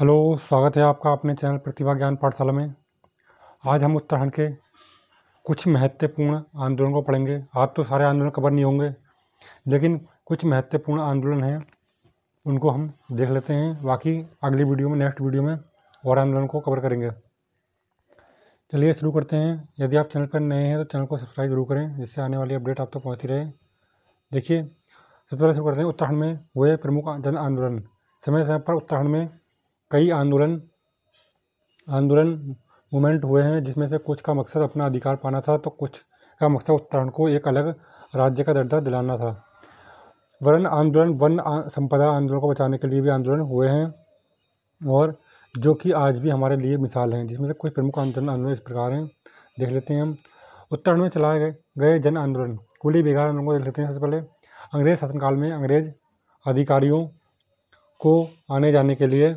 hello स्वागत है आपका अपने चैनल प्रतिभा ज्ञान पाठशाला में आज हम उत्तराखंड के कुछ महत्वपूर्ण आंदोलन को पढ़ेंगे आज तो सारे आंदोलन कवर नहीं होंगे लेकिन कुछ महत्वपूर्ण आंदोलन हैं उनको हम देख लेते हैं बाकी अगली वीडियो में नेक्स्ट वीडियो में और आंदोलन को कवर करेंगे चलिए शुरू करते हैं यदि आप चैनल पर नए हैं तो चैनल को सब्सक्राइब जरूर करें जिससे आने वाली अपडेट आप तक तो पहुँचती रहे देखिए सबसे पहले शुरू करते हैं उत्तराखंड में हुए प्रमुख जन आंदोलन समय समय पर उत्तराखंड में कई आंदोलन आंदोलन मूमेंट हुए हैं जिसमें से कुछ का मकसद अपना अधिकार पाना था तो कुछ का मकसद उत्तराखंड को एक अलग राज्य का दर्जा दिलाना था वन आंदोलन वन संपदा आंदोलन को बचाने के लिए भी आंदोलन हुए हैं और जो कि आज भी हमारे लिए मिसाल हैं जिसमें से कुछ प्रमुख आंदोलन आंदोलन इस प्रकार हैं देख लेते हैं हम उत्तराखंड में चलाए गए गए जन आंदोलन कुली बिगार आंदोलन को देख लेते हैं सबसे पहले अंग्रेज शासनकाल में अंग्रेज अधिकारियों को आने जाने के लिए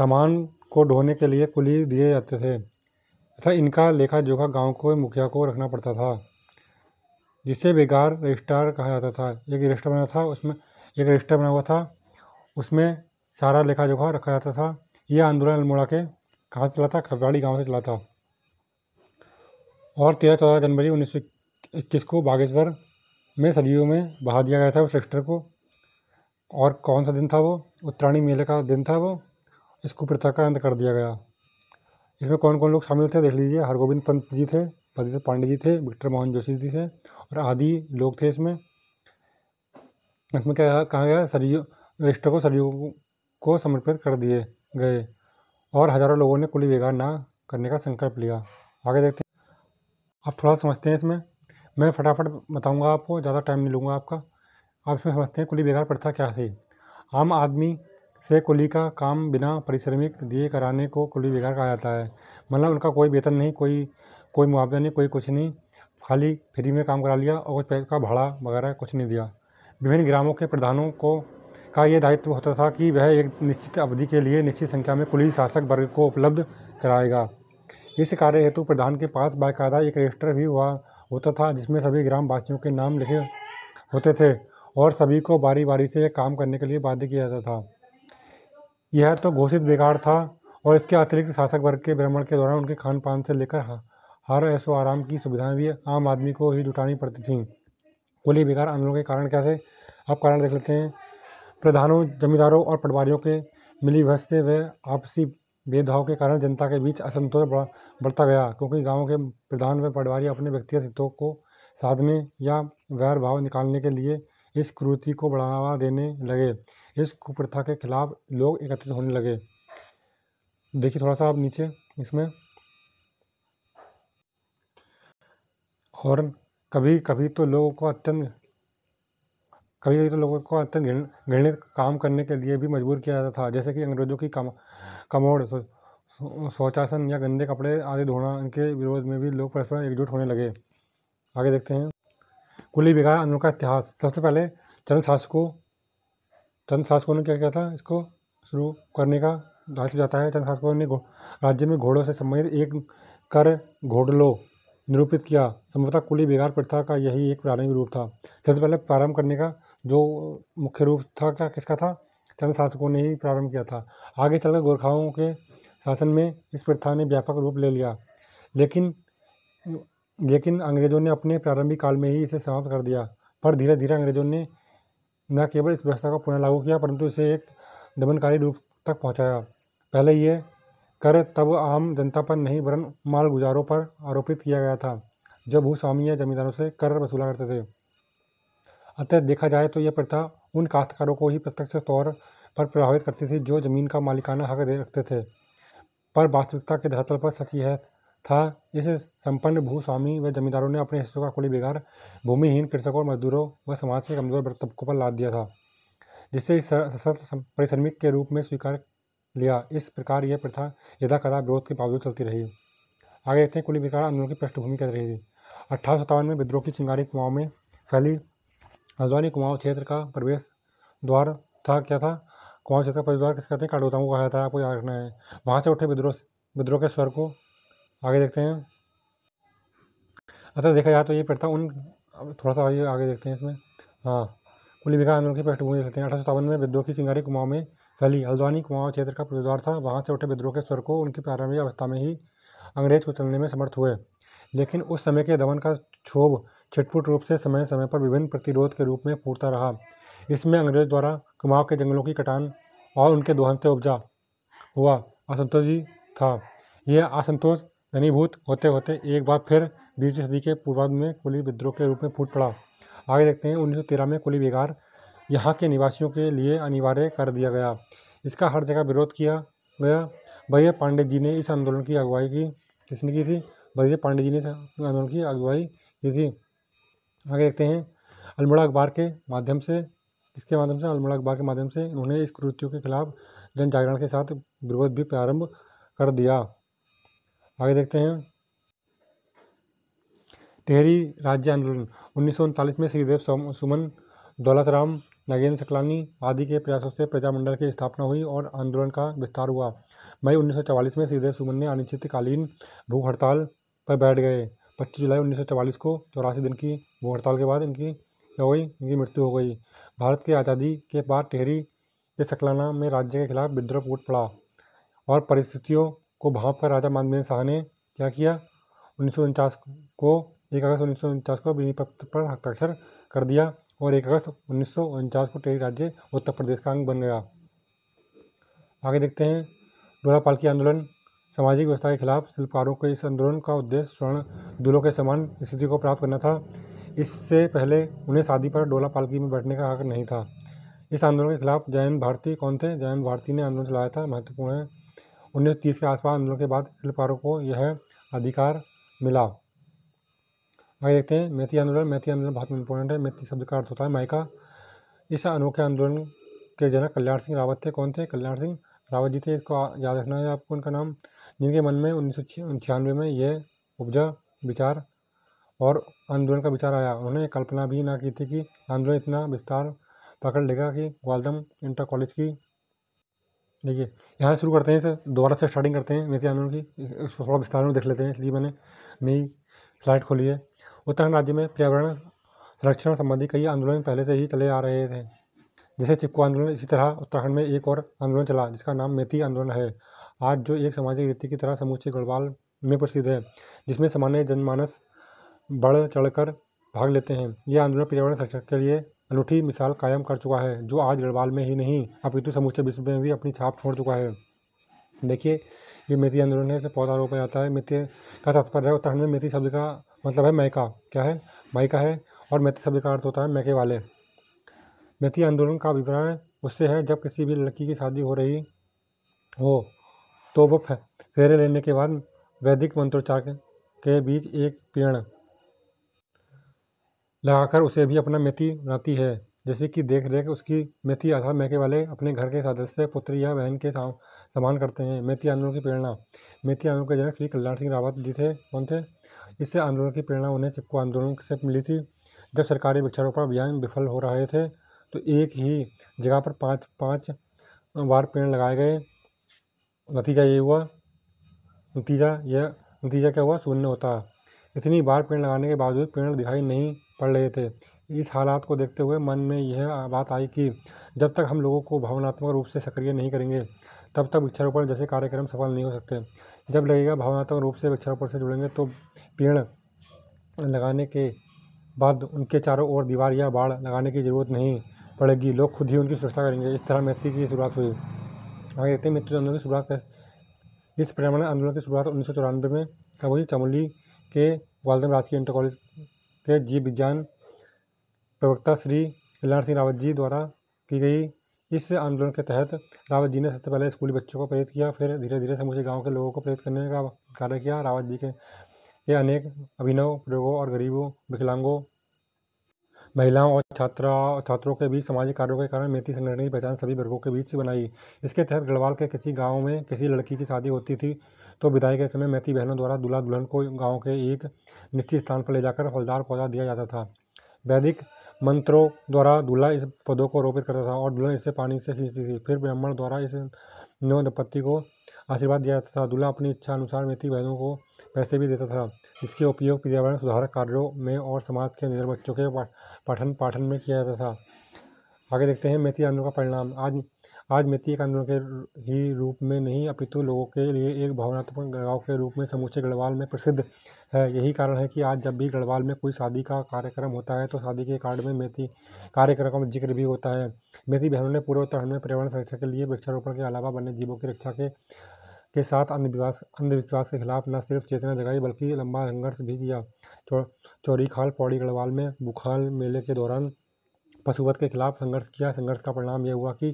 सामान को ढोने के लिए कुली दिए जाते थे तथा इनका लेखा जोखा गांव के मुखिया को रखना पड़ता था जिसे बेकार रजिस्ट्रार कहा जाता था एक रजिस्टर बना था उसमें एक रजिस्टर बना हुआ था उसमें सारा लेखा जोखा रखा जाता था यह आंदोलन अल्मोड़ा के कहाँ से चला था खबराड़ी गाँव से चला था और तेरह चौदह जनवरी उन्नीस सौ इक्कीस को बागेश्वर में सदियों में बहा दिया गया था उस रजिस्टर को और कौन सा दिन था वो उत्तराणी मेले का दिन था वो इसको का अंत कर दिया गया इसमें कौन कौन लोग शामिल थे देख लीजिए हरगोविंद पंत जी थे भद्र पांडे जी थे विक्टर मोहन जोशी जी थे और आदि लोग थे इसमें इसमें क्या कहा गया सरयू रजिस्टर को सरयू को समर्पित कर दिए गए और हजारों लोगों ने कुली बेगा ना करने का संकल्प लिया आगे देखते हैं आप थोड़ा समझते हैं इसमें मैं फटाफट बताऊंगा आपको ज़्यादा टाइम नहीं लूँगा आपका आप इसमें समझते हैं कुली बेगार प्रथा क्या थी आम आदमी से कुली का काम बिना परिश्रमिक दिए कराने को कुली बेकार कहा जाता है मतलब उनका कोई वेतन नहीं कोई कोई मुआवजा नहीं कोई कुछ नहीं खाली फ्री में काम करा लिया और कुछ का भाड़ा वगैरह कुछ नहीं दिया विभिन्न ग्रामों के प्रधानों को का ये दायित्व होता था कि वह एक निश्चित अवधि के लिए निश्चित संख्या में कुली शासक वर्ग को उपलब्ध कराएगा इस कार्य हेतु प्रधान के पास बाकायदा एक रजिस्टर भी हुआ होता था जिसमें सभी ग्रामवासियों के नाम लिखे होते थे और सभी को बारी बारी से काम करने के लिए बाध्य किया जाता था यह तो घोषित बेकार था और इसके अतिरिक्त शासक वर्ग के भ्रमण के दौरान उनके खान पान से लेकर हर ऐसो आराम की सुविधाएं भी आम आदमी को ही जुटानी पड़ती थीं कुली बेकार आंदोलन के कारण क्या थे कारण देख लेते हैं प्रधानों जमींदारों और पटवारियों के मिली से व आपसी भेदभाव के कारण जनता के बीच असंतोष बढ़ता गया क्योंकि गाँव के प्रधान व पटवारी अपने व्यक्तिगत हितों को साधने या वैर भाव निकालने के लिए इस क्रूति को बढ़ावा देने लगे इस कुप्रथा के खिलाफ लोग एकत्रित होने लगे देखिए थोड़ा सा आप नीचे इसमें और कभी कभी तो लोगों को अत्यंत कभी कभी तो लोगों को अत्यंत घृणित काम करने के लिए भी मजबूर किया जाता था जैसे कि अंग्रेजों की कम कमोड़ शौचासन या गंदे कपड़े आदि धोना इनके विरोध में भी लोग परस्पर एकजुट होने लगे आगे देखते हैं कुली बिगाड़ आंदोलन का इतिहास सबसे पहले चंद्र शासकों तंत्र शासकों ने क्या किया था इसको शुरू करने का दायित्व जाता है तंत्र शासकों ने राज्य में घोड़ों से संबंधित एक कर घोड़लो निरूपित किया संभवतः कुली बिगार प्रथा का यही एक प्रारंभिक रूप था सबसे पहले प्रारंभ करने का जो मुख्य रूप था क्या किसका था चंद शासकों ने ही प्रारंभ किया था आगे चलकर गोरखाओं के शासन में इस प्रथा ने व्यापक रूप ले लिया लेकिन लेकिन अंग्रेज़ों ने अपने प्रारंभिक काल में ही इसे समाप्त कर दिया पर धीरे धीरे अंग्रेज़ों ने न केवल इस व्यवस्था को पुनः लागू किया परंतु इसे एक दमनकारी रूप तक पहुंचाया पहले ये कर तब आम जनता पर नहीं वरन गुजारों पर आरोपित किया गया था जो भूस्वामी या जमींदारों से कर वसूला करते थे अतः देखा जाए तो यह प्रथा उन काश्तकारों को ही प्रत्यक्ष तौर पर प्रभावित करती थी जो जमीन का मालिकाना हक रखते थे पर वास्तविकता के धरातल पर सच यह था इस संपन्न भूस्वामी व जमींदारों ने अपने हिस्सों का खुली बिगाड़ भूमिहीन कृषकों मजदूरों व समाज के कमजोर तबकों पर लाद दिया था जिससे इस परिश्रमिक के रूप में स्वीकार लिया इस प्रकार यह प्रथा यदाकदा विरोध के बावजूद चलती रही आगे देखते हैं कुली बिगाड़ आंदोलन की पृष्ठभूमि क्या रही थी अठारह सत्तावन में विद्रोह की चिंगारी कुमाओं में फैली हल्द्वानी कुमाऊँ क्षेत्र का प्रवेश द्वार था क्या था कुमाऊँ क्षेत्र का प्रवेश द्वार किस कहते हैं काटोताओं को कहा था आपको याद रखना है वहाँ से उठे विद्रोह विद्रोह के स्वर को आगे देखते हैं अच्छा देखा जाए तो ये पड़ता उन थोड़ा सा आगे देखते हैं इसमें हाँ कुली बिघा आंदोलन की पृष्ठभूमि देखते हैं अठारह सौ में विद्रोह की सिंगारी कुमाऊँ में फैली हल्द्वानी कुमाऊँ क्षेत्र का प्रवेशद्वार था वहाँ से उठे विद्रोह के स्वर को उनकी प्रारंभिक अवस्था में ही अंग्रेज को चलने में समर्थ हुए लेकिन उस समय के दमन का क्षोभ छिटपुट रूप से समय समय पर विभिन्न प्रतिरोध के रूप में फूटता रहा इसमें अंग्रेज द्वारा कुमाऊँ के जंगलों की कटान और उनके दोहन से उपजा हुआ असंतोष था यह असंतोष घनीभूत होते होते एक बार फिर बीसवीं सदी के पूर्वार्ध में कुली विद्रोह के रूप में फूट पड़ा आगे देखते हैं उन्नीस में कुली बिगार यहाँ के निवासियों के लिए अनिवार्य कर दिया गया इसका हर जगह विरोध किया गया भैया पांडे जी ने इस आंदोलन की अगुवाई की किसने की थी भैया पांडे जी ने इस आंदोलन की अगुवाई की थी आगे देखते हैं अल्मोड़ा अखबार के माध्यम से इसके माध्यम से अल्मोड़ा अखबार के माध्यम से उन्होंने इस कृतियों के खिलाफ जन जागरण के साथ विरोध भी प्रारंभ कर दिया आगे देखते हैं टेहरी राज्य आंदोलन उन्नीस में श्रीदेव सुमन दौलतराम नगेंद्र सकलानी आदि के प्रयासों से प्रजामंडल की स्थापना हुई और आंदोलन का विस्तार हुआ मई 1944 में श्रीदेव सुमन ने अनिश्चितकालीन भूख हड़ताल पर बैठ गए 25 जुलाई 1944 को चौरासी दिन की भूख हड़ताल के बाद इनकी क्या हुई इनकी मृत्यु हो गई भारत की आज़ादी के बाद टेहरी के सकलाना में राज्य के खिलाफ विद्रोह फूट पड़ा और परिस्थितियों को भाव पर राजा मानवेंद्र शाह ने क्या किया उन्नीस को एक अगस्त उन्नीस को विधि पत्र पर हस्ताक्षर कर दिया और एक अगस्त उन्नीस को टेरी राज्य उत्तर प्रदेश का अंग बन गया आगे देखते हैं डोरा पालकी आंदोलन सामाजिक व्यवस्था के खिलाफ शिल्पकारों के इस आंदोलन का उद्देश्य स्वर्ण दूलों के समान स्थिति को प्राप्त करना था इससे पहले उन्हें शादी पर डोला पालकी में बैठने का हक नहीं था इस आंदोलन के खिलाफ जैन भारती कौन थे जैन भारती ने आंदोलन चलाया था महत्वपूर्ण है उन्नीस तीस के आसपास आंदोलन के बाद शिल्पकारों को यह अधिकार मिला आगे देखते हैं मैथी आंदोलन मैथी आंदोलन बहुत इंपॉर्टेंट है मैथी शब्द का अर्थ होता है माइका इस अनोखे आंदोलन के जनक कल्याण सिंह रावत थे कौन थे कल्याण सिंह रावत जी थे इसको याद रखना है आपको उनका नाम जिनके मन में उन्नीस सौ में यह उपजा विचार और आंदोलन का विचार आया उन्होंने कल्पना भी ना की थी कि आंदोलन इतना विस्तार पकड़ लेगा कि ग्वालदम इंटर कॉलेज की देखिए यहाँ शुरू करते हैं सर दोबारा से स्टार्टिंग करते हैं नीति आंदोलन की उसको थोड़ा विस्तार में देख लेते हैं इसलिए मैंने नई स्लाइड खोली है उत्तराखंड राज्य में पर्यावरण संरक्षण संबंधी कई आंदोलन पहले से ही चले आ रहे थे जैसे चिपको आंदोलन इसी तरह उत्तराखंड में एक और आंदोलन चला जिसका नाम मेथी आंदोलन है आज जो एक सामाजिक रीति की तरह समूचे गढ़वाल में प्रसिद्ध है जिसमें सामान्य जनमानस बढ़ चढ़कर भाग लेते हैं यह आंदोलन पर्यावरण संरक्षण के लिए अनूठी मिसाल कायम कर चुका है जो आज गढ़वाल में ही नहीं अपितु समूचे विश्व में भी अपनी छाप छोड़ चुका है देखिए ये मेथी आंदोलन है इसमें रोपा जाता है मेथी का तात्पर्य है उत्तराखंड में मेथी शब्द का मतलब है मैका क्या है मैका है और मेथी शब्द का अर्थ होता है मैके वाले मेथी आंदोलन का विवरण उससे है जब किसी भी लड़की की शादी हो रही हो तो वो फेरे लेने के बाद वैदिक मंत्रोच्चार के बीच एक पेड़ लगाकर उसे भी अपना मेथी बनाती है जैसे कि देख रेख उसकी मेथी अर्थात महके वाले अपने घर के सदस्य पुत्र या बहन के समान करते हैं मेथी आंदोलन की प्रेरणा मेथी आंदोलन के जनक श्री कल्याण सिंह रावत जी थे कौन थे इससे आंदोलन की प्रेरणा उन्हें चिपको आंदोलन से मिली थी जब सरकारी वृक्षारोपण अभियान विफल हो रहे थे तो एक ही जगह पर पाँच पाँच बार पेड़ लगाए गए नतीजा ये हुआ नतीजा यह नतीजा क्या हुआ शून्य होता इतनी बार पेड़ लगाने के बावजूद पेड़ दिखाई नहीं पढ़ रहे थे इस हालात को देखते हुए मन में यह बात आई कि जब तक हम लोगों को भावनात्मक रूप से सक्रिय नहीं करेंगे तब तक वृक्षारोपण जैसे कार्यक्रम सफल नहीं हो सकते जब लगेगा भावनात्मक रूप से वृक्षारोपण से जुड़ेंगे तो पेड़ लगाने के बाद उनके चारों ओर दीवार या बाड़ लगाने की ज़रूरत नहीं पड़ेगी लोग खुद ही उनकी सुरक्षा करेंगे इस तरह मैत्री की शुरुआत हुई आगे देखते हैं मित्र आंदोलन की शुरुआत इस पर्यावरण आंदोलन की शुरुआत उन्नीस सौ चौरानवे में कब हुई चमोली के ग्वालदम राजकीय इंटर कॉलेज से जीव विज्ञान प्रवक्ता श्री कल्याण सिंह रावत जी द्वारा की गई इस आंदोलन के तहत रावत जी ने सबसे पहले स्कूली बच्चों को प्रेरित किया फिर धीरे धीरे समूचे गांव के लोगों को प्रेरित करने का कार्य किया रावत जी के ये अनेक अभिनव प्रयोगों और गरीबों विकलांगों महिलाओं और छात्रा छात्रों के बीच सामाजिक कार्यों के कारण मेथी संगठन की पहचान सभी वर्गों के बीच बनाई इसके तहत गढ़वाल के किसी गांव में किसी लड़की की शादी होती थी तो विदाई के समय मैथी बहनों द्वारा दूल्हा दुल्हन को गाँव के एक निश्चित स्थान पर ले जाकर फलदार पौधा दिया जाता था वैदिक मंत्रों द्वारा दूल्हा इस पौधों को रोपित करता था और दुल्हन इसे पानी से सींचती थी फिर ब्राह्मण द्वारा इस नव दंपत्ति को आशीर्वाद दिया जाता था दूल्हा अपनी इच्छा अनुसार मेथी बहनों को पैसे भी देता था इसके उपयोग पर्यावरण सुधारक कार्यों में और समाज के निर्धर बच्चों के पठन पाठन में किया जाता था आगे देखते हैं मेथी आंदोलन का परिणाम आज आज मेथी एक आंदोलन के ही रूप में नहीं अपितु लोगों के लिए एक भावनात्मक गाँव के रूप में समूचे गढ़वाल में प्रसिद्ध है यही कारण है कि आज जब भी गढ़वाल में कोई शादी का कार्यक्रम होता है तो शादी के कार्ड में मेथी कार्यक्रम का जिक्र भी होता है मेथी बहनों ने पूरे उत्तराखंड में पर्यावरण संरक्षण के लिए वृक्षारोपण के अलावा वन्य जीवों की रक्षा के के साथ अंधविश्वास अंधविश्वास के खिलाफ न सिर्फ चेतना जगाई बल्कि लंबा संघर्ष भी किया चौ, चोरी खाल पौड़ी गढ़वाल में बुखाल मेले के दौरान पशुवध के खिलाफ संघर्ष किया संघर्ष का परिणाम यह हुआ कि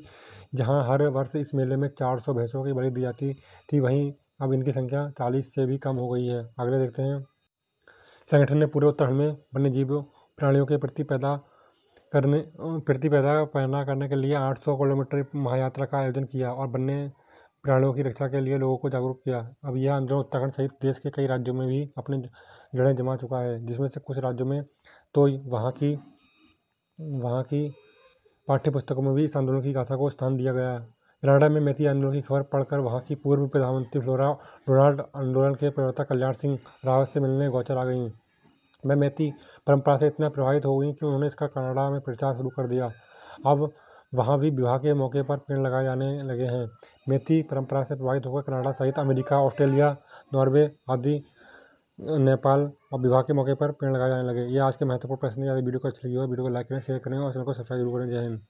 जहाँ हर वर्ष इस मेले में चार सौ भैंसों की बलि दी जाती थी वहीं अब इनकी संख्या चालीस से भी कम हो गई है अगले देखते हैं संगठन ने पूरे उत्तराखंड में वन्य जीव प्राणियों के प्रति पैदा करने प्रति पैदा पैदा करने के लिए 800 किलोमीटर महायात्रा का आयोजन किया और वन्य प्राणियों की रक्षा के लिए लोगों को जागरूक किया अब यह आंदोलन उत्तराखंड सहित देश के कई राज्यों में भी अपने जड़ें जमा चुका है जिसमें से कुछ राज्यों में तो वहाँ की वहाँ की पाठ्य पुस्तकों में भी इस आंदोलन की गाथा को स्थान दिया गया है कनाडा में मेथी आंदोलन की खबर पढ़कर वहाँ की पूर्व प्रधानमंत्री फ्लोरा डोनाल्ड आंदोलन के प्रवक्ता कल्याण सिंह रावत से मिलने गौचर आ गई मैं मेथी परंपरा से इतना प्रभावित हो गई कि उन्होंने इसका कनाडा में प्रचार शुरू कर दिया अब वहाँ भी विवाह के मौके पर पेड़ लगाए जाने लगे हैं मेथी परंपरा से प्रभावित होकर कनाडा सहित अमेरिका ऑस्ट्रेलिया नॉर्वे आदि नेपाल और विवाह के मौके पर पेड़ लगाए जाने लगे ये आज के महत्वपूर्ण प्रश्न यदि वीडियो को अच्छी लगी हो वीडियो को लाइक करें शेयर करें और चैनल को सब्सक्राइब जरूर करें जय हिंद